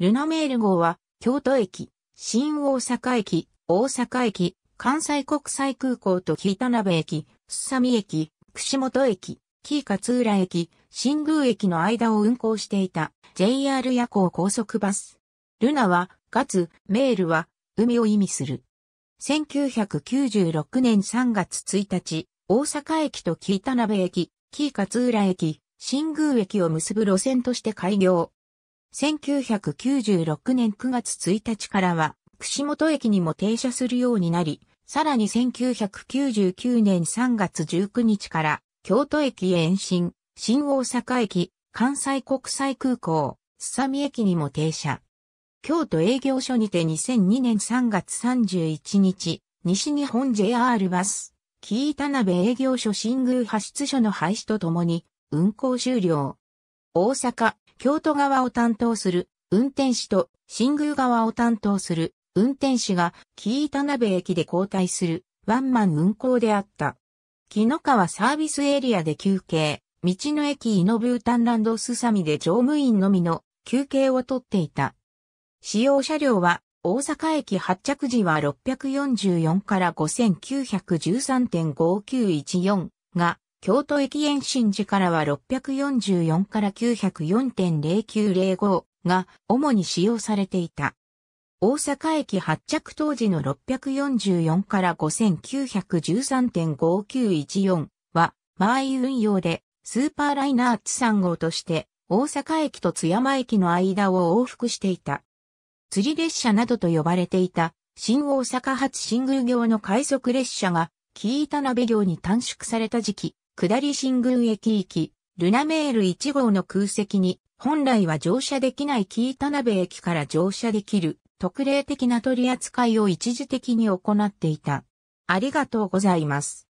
ルナメール号は、京都駅、新大阪駅、大阪駅、関西国際空港と北鍋駅、すさみ駅、串本駅、紀伊勝浦駅、新宮駅の間を運行していた JR 夜行高速バス。ルナは、月、メールは、海を意味する。1996年3月1日、大阪駅と北鍋駅、紀伊勝浦駅、新宮駅を結ぶ路線として開業。1996年9月1日からは、串本駅にも停車するようになり、さらに1999年3月19日から、京都駅へ延伸、新大阪駅、関西国際空港、すさみ駅にも停車。京都営業所にて2002年3月31日、西日本 JR バス、木伊田辺営業所新宮派出所の廃止とともに、運行終了。大阪、京都側を担当する運転士と新宮側を担当する運転士が木板鍋駅で交代するワンマン運行であった。木の川サービスエリアで休憩、道の駅イノブータンランドスサミで乗務員のみの休憩をとっていた。使用車両は大阪駅発着時は644から5913.5914が京都駅延伸時からは644から904.0905が主に使用されていた。大阪駅発着当時の644から5913.5914は、前運用で、スーパーライナーツ3号として、大阪駅と津山駅の間を往復していた。釣り列車などと呼ばれていた、新大阪発新宮行の快速列車が、紀伊田鍋行に短縮された時期、下り新宮駅行き、ルナメール1号の空席に、本来は乗車できない紀田辺駅から乗車できる特例的な取り扱いを一時的に行っていた。ありがとうございます。